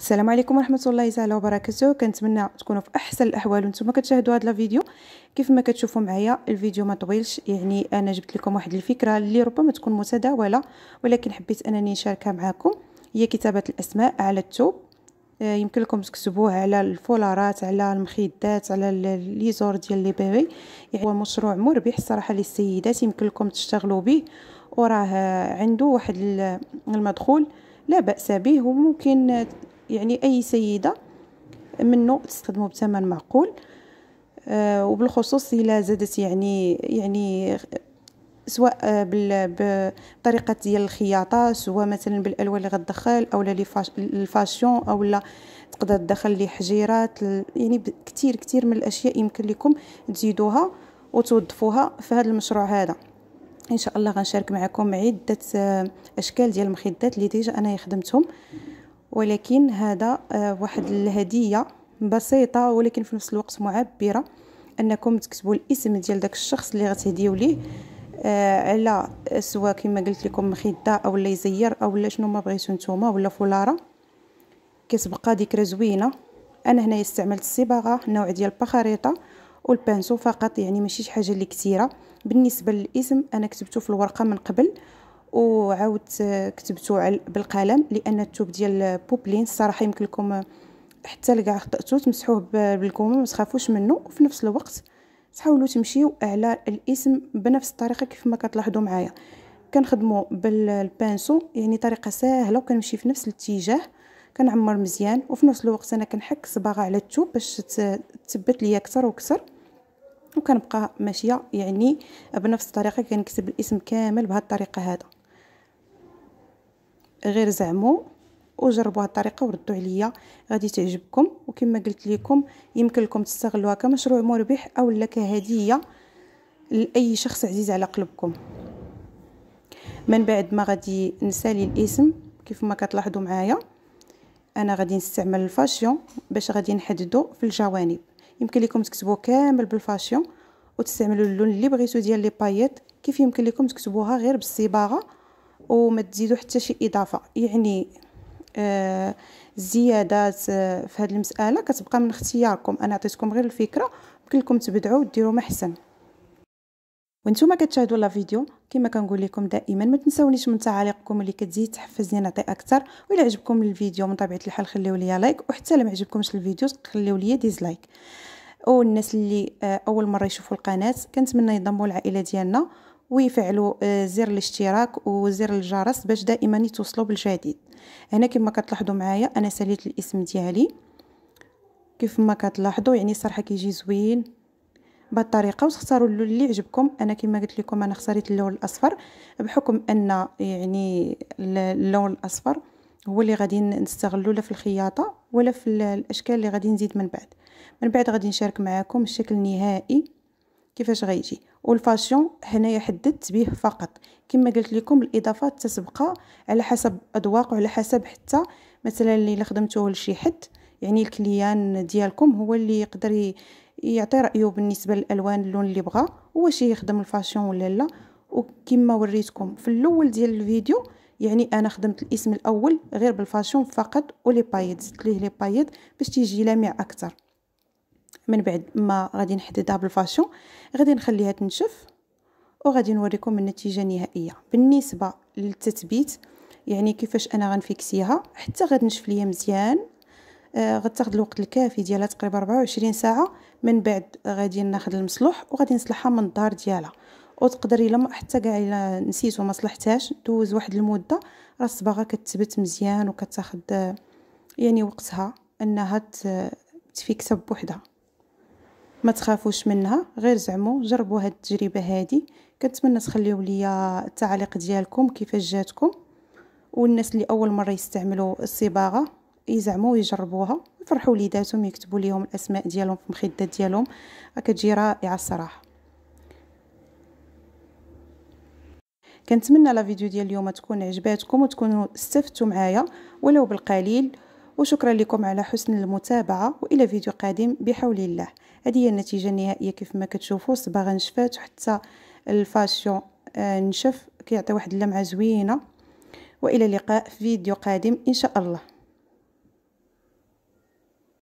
السلام عليكم ورحمه الله تعالى وبركاته كنتمنى تكونوا في احسن الاحوال وانتم كتشاهدوا هذا الفيديو كيف ما كتشوفوا معايا الفيديو ما طويلش يعني انا جبت لكم واحد الفكره اللي ربما تكون متداوله ولكن حبيت انني نشاركها معكم هي كتابه الاسماء على الثوب آه، يمكن لكم تكتبوه على الفولارات على المخيدات على لي زور ديال لي بيبي يعني هو مشروع مربح صراحه للسيدات يمكن لكم تشتغلوا به وراه عنده واحد المدخول لا باس به وممكن يعني اي سيده منه تستخدمه بثمن معقول آه، وبالخصوص الا زادت يعني يعني سواء بطريقه ديال الخياطه سواء مثلا بالالوان اللي غتدخل اولا الفاشون اولا تقدر تدخل لي حجيرات يعني كثير كثير من الاشياء يمكن لكم تزيدوها وتوظفوها في هذا المشروع هذا ان شاء الله غنشارك معكم عده آه، اشكال ديال المخدات اللي ديجا انا خدمتهم ولكن هذا آه، واحد الهدية بسيطة ولكن في نفس الوقت معبرة انكم تكتبوا الاسم ديال داك الشخص اللي غتهديو ليه آه على سواء كما قلت لكم مخده او اللي يزير او اللي شنو ما بغيتو نتوما ولا فولاره كتبقى ذكرى زوينه انا هنا استعملت الصباغه نوع ديال البخاريطه والبانسو فقط يعني ماشي شي حاجه اللي كثيره بالنسبه للاسم انا كتبته في الورقه من قبل وعاودت كتبته بالقلم لان التوب ديال بوبلين الصراحه يمكن لكم حتى لكاع خطأتو تمسحوه بالكومه ما تخافوش منه وفي نفس الوقت تحاولوا تمشيو على الاسم بنفس الطريقه كيف ما كتلاحظوا معايا كنخدموا بالبانسو يعني طريقه سهله وكنمشي في نفس الاتجاه كنعمر مزيان وفي نفس الوقت انا كنحك صباغه على التوب باش تثبت ليا اكثر واكثر وكنبقى ماشيه يعني بنفس الطريقه كنكتب الاسم كامل بهذه الطريقه هذا غير زعمو وجربوا هاد الطريقه وردوا عليا غادي تعجبكم وكما قلت لكم يمكن لكم تستغلوها كمشروع مربح اولا كهديه لاي شخص عزيز على قلبكم من بعد ما غادي نسالي الاسم كيف ما كتلاحظوا معايا انا غادي نستعمل الفاشيون باش غادي نحددو في الجوانب يمكن لكم تكتبوا كامل بالفاشيون وتستعملوا اللون اللي بغيتو ديال لي بايات كيف يمكن لكم تكتبوها غير بالصباغه وما تزيدوا حتى شي اضافه يعني آه الزيادات آه، في هذه المساله كتبقى من اختياركم انا عطيتكم غير الفكره يمكن لكم تبدعوا وديروا ما احسن وانتم كتشاهدوا لا فيديو كما كنقول لكم دائما ما تنساونيش من تعاليقكم اللي كتزيد تحفزني نعطي اكثر وإلا عجبكم الفيديو من طبيعه الحال خليو ليا لايك وحتى لما عجبكمش الفيديو خليو ليا ديزلايك والناس اللي آه، اول مره يشوفوا القناه كنتمنى ينضموا العائله ديالنا ويفعلوا آه، زر الاشتراك وزر الجرس باش دائما يتوصلوا بالجديد هنا كما كتلاحظوا معايا انا ساليت الاسم ديالي كيف ما كتلاحظوا يعني الصراحه كيجي زوين بهذه الطريقه وتختاروا اللون اللي عجبكم انا كما قلت لكم انا اختاريت اللون الاصفر بحكم ان يعني اللون الاصفر هو اللي غادي نستغلو لا في الخياطه ولا في الاشكال اللي غادي نزيد من بعد من بعد غادي نشارك معكم الشكل النهائي كيفاش غيجي والفاشون هنايا حددت به فقط كما قلت لكم الاضافات تتبقى على حسب اذواق وعلى حسب حتى مثلا اللي خدمتوه لشي حد يعني الكليان ديالكم هو اللي يقدر يعطي رايه بالنسبه للالوان اللون اللي بغا واش يخدم الفاشيون ولا لا وكما وريتكم في الاول ديال الفيديو يعني انا خدمت الاسم الاول غير بالفاشون فقط ولي بايد زدت ليه لي بايد باش تيجي لامع اكثر من بعد ما غادي نحددها بالفاشون غادي نخليها تنشف وغادي نوريكم النتيجه النهائيه بالنسبه للتثبيت يعني كيفاش انا غنفيكسيها حتى غتنشف ليا مزيان آه غتاخذ الوقت الكافي ديالها تقريبا 24 ساعه من بعد غادي ناخذ المصلوح وغادي نصلحها من الدار ديالها وتقدري لما حتى كاع الا نسيت وما صلحتهاش دوز واحد المده راه الصباغه كتثبت مزيان وكتاخذ آه، يعني وقتها انها تفيكس بوحدها ما تخافوش منها غير زعمو جربوا هاد التجربه هادي كنتمنى تخليو ليا التعليق ديالكم كيفاش جاتكم والناس اللي اول مره يستعملوا الصباغه يزعموا ويجربوها يفرحوا وليداتهم يكتبوا ليهم الاسماء ديالهم في المخدات ديالهم كتجي رائعه الصراحه كنتمنى لا فيديو ديال اليوم تكون عجباتكم وتكونوا استفدتوا معايا ولو بالقليل وشكرا لكم على حسن المتابعه والى فيديو قادم بحول الله هذه هي النتيجه النهائيه كيف ما كتشوفوا الصباغه نشفات حتى الفاشيون آه، نشف كيعطي واحد اللمعه زوينه والى اللقاء في فيديو قادم ان شاء الله